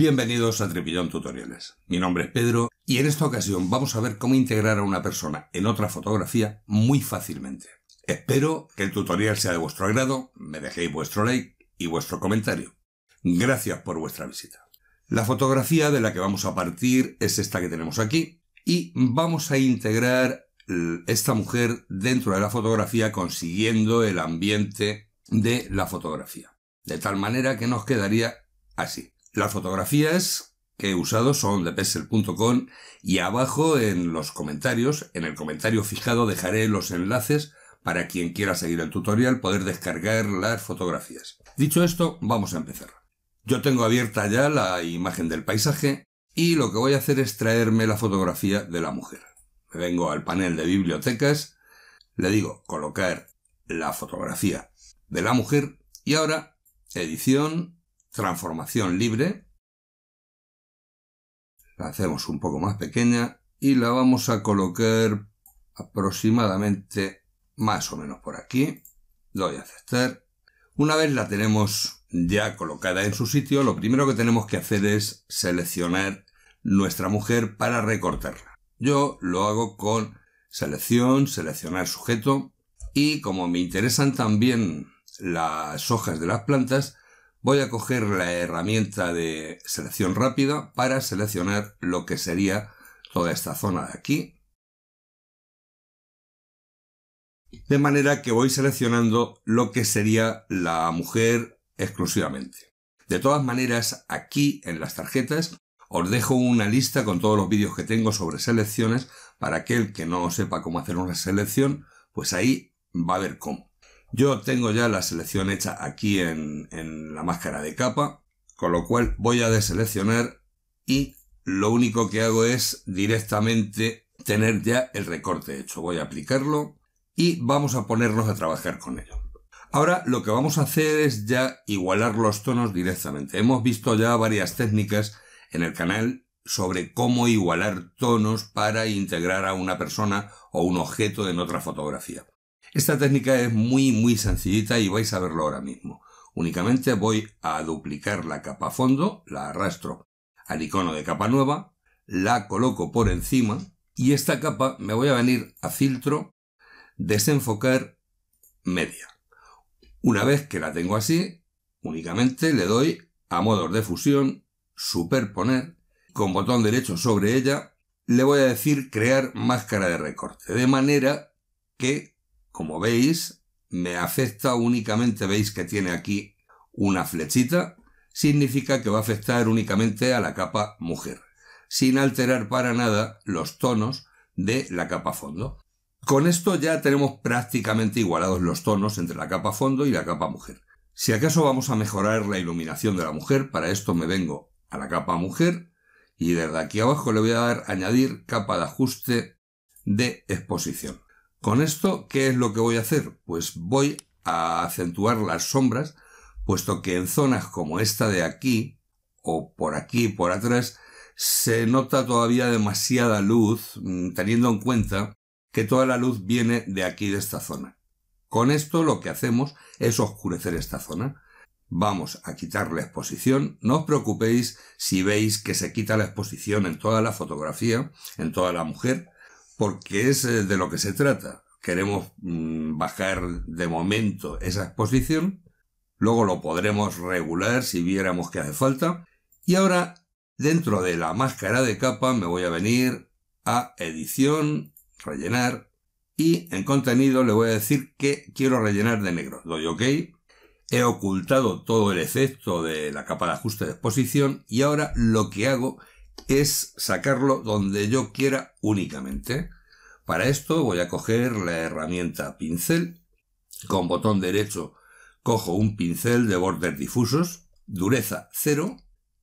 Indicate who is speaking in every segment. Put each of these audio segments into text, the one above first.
Speaker 1: Bienvenidos a Trepillón Tutoriales. Mi nombre es Pedro y en esta ocasión vamos a ver cómo integrar a una persona en otra fotografía muy fácilmente. Espero que el tutorial sea de vuestro agrado, me dejéis vuestro like y vuestro comentario. Gracias por vuestra visita. La fotografía de la que vamos a partir es esta que tenemos aquí y vamos a integrar esta mujer dentro de la fotografía consiguiendo el ambiente de la fotografía. De tal manera que nos quedaría así. Las fotografías que he usado son de PESEL.com y abajo en los comentarios, en el comentario fijado dejaré los enlaces para quien quiera seguir el tutorial poder descargar las fotografías. Dicho esto, vamos a empezar. Yo tengo abierta ya la imagen del paisaje y lo que voy a hacer es traerme la fotografía de la mujer. Me vengo al panel de bibliotecas, le digo colocar la fotografía de la mujer y ahora edición, transformación libre. La hacemos un poco más pequeña y la vamos a colocar aproximadamente más o menos por aquí. voy a aceptar. Una vez la tenemos ya colocada en su sitio, lo primero que tenemos que hacer es seleccionar nuestra mujer para recortarla. Yo lo hago con selección, seleccionar sujeto y como me interesan también las hojas de las plantas, voy a coger la herramienta de selección rápida para seleccionar lo que sería toda esta zona de aquí. De manera que voy seleccionando lo que sería la mujer exclusivamente. De todas maneras, aquí en las tarjetas os dejo una lista con todos los vídeos que tengo sobre selecciones para aquel que no sepa cómo hacer una selección, pues ahí va a ver cómo. Yo tengo ya la selección hecha aquí en, la máscara de capa, con lo cual voy a deseleccionar y lo único que hago es directamente tener ya el recorte hecho. Voy a aplicarlo y vamos a ponernos a trabajar con ello. Ahora lo que vamos a hacer es ya igualar los tonos directamente. Hemos visto ya varias técnicas en el canal sobre cómo igualar tonos para integrar a una persona o un objeto en otra fotografía. Esta técnica es muy muy sencillita y vais a verlo ahora mismo. Únicamente voy a duplicar la capa fondo, la arrastro al icono de capa nueva, la coloco por encima y esta capa me voy a venir a filtro, desenfocar media. Una vez que la tengo así, únicamente le doy a modos de fusión, superponer, con botón derecho sobre ella, le voy a decir crear máscara de recorte, de manera que como veis, me afecta únicamente, veis que tiene aquí una flechita, significa que va a afectar únicamente a la capa mujer, sin alterar para nada los tonos de la capa fondo. Con esto ya tenemos prácticamente igualados los tonos entre la capa fondo y la capa mujer. Si acaso vamos a mejorar la iluminación de la mujer, para esto me vengo a la capa mujer y desde aquí abajo le voy a dar añadir capa de ajuste de exposición. Con esto, ¿qué es lo que voy a hacer? Pues voy a acentuar las sombras, puesto que en zonas como esta de aquí, o por aquí, por atrás, se nota todavía demasiada luz, mm, teniendo en cuenta que toda la luz viene de aquí, de esta zona. Con esto lo que hacemos es oscurecer esta zona. Vamos a quitar la exposición. No os preocupéis si veis que se quita la exposición en toda la fotografía, en toda la mujer, porque es eh, de lo que se trata. Queremos mm, bajar de momento esa exposición, luego lo podremos regular si viéramos que hace falta, y ahora dentro de la máscara de capa me voy a venir a edición, rellenar, y en contenido le voy a decir que quiero rellenar de negro. Doy OK, he ocultado todo el efecto de la capa de ajuste de exposición y ahora lo que hago es sacarlo donde yo quiera únicamente. Para esto voy a coger la herramienta pincel. Con botón derecho cojo un pincel de bordes difusos, dureza 0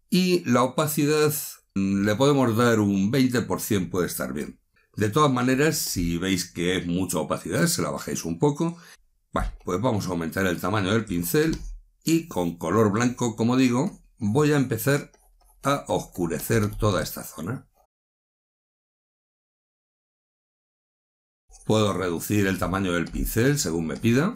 Speaker 1: y la opacidad mm, le podemos dar un 20% puede estar bien. De todas maneras, si veis que es mucha opacidad, se la bajáis un poco. bueno pues vamos a aumentar el tamaño del pincel y con color blanco, como digo, voy a empezar a oscurecer toda esta zona. Puedo reducir el tamaño del pincel según me pida.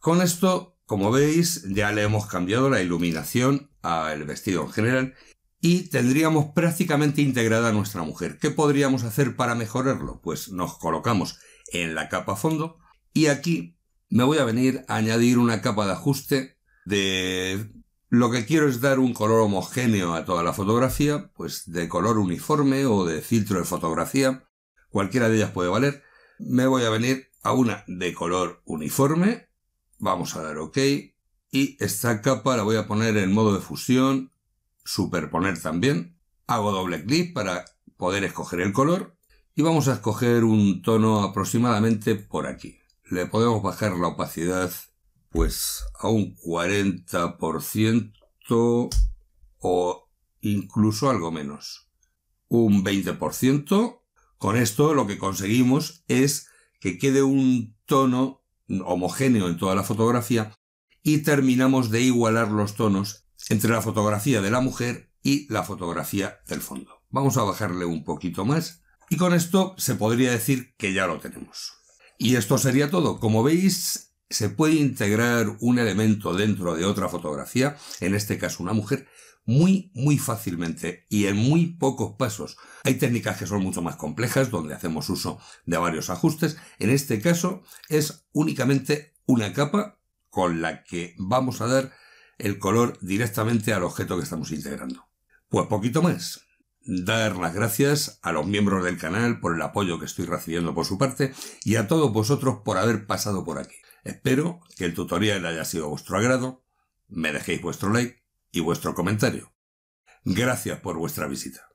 Speaker 1: Con esto, como veis, ya le hemos cambiado la iluminación al vestido en general y tendríamos prácticamente integrada a nuestra mujer. ¿Qué podríamos hacer para mejorarlo? Pues nos colocamos en la capa fondo y aquí me voy a venir a añadir una capa de ajuste de lo que quiero es dar un color homogéneo a toda la fotografía, pues de color uniforme o de filtro de fotografía, cualquiera de ellas puede valer. Me voy a venir a una de color uniforme, vamos a dar OK, y esta capa la voy a poner en modo de fusión, superponer también, hago doble clic para poder escoger el color, y vamos a escoger un tono aproximadamente por aquí le podemos bajar la opacidad pues a un 40% o incluso algo menos. Un 20%. Con esto lo que conseguimos es que quede un tono homogéneo en toda la fotografía y terminamos de igualar los tonos entre la fotografía de la mujer y la fotografía del fondo. Vamos a bajarle un poquito más y con esto se podría decir que ya lo tenemos. Y esto sería todo. Como veis, se puede integrar un elemento dentro de otra fotografía, en este caso una mujer, muy, muy fácilmente y en muy pocos pasos. Hay técnicas que son mucho más complejas, donde hacemos uso de varios ajustes. En este caso es únicamente una capa con la que vamos a dar el color directamente al objeto que estamos integrando. Pues poquito más dar las gracias a los miembros del canal por el apoyo que estoy recibiendo por su parte y a todos vosotros por haber pasado por aquí. Espero que el tutorial haya sido a vuestro agrado, me dejéis vuestro like y vuestro comentario. Gracias por vuestra visita.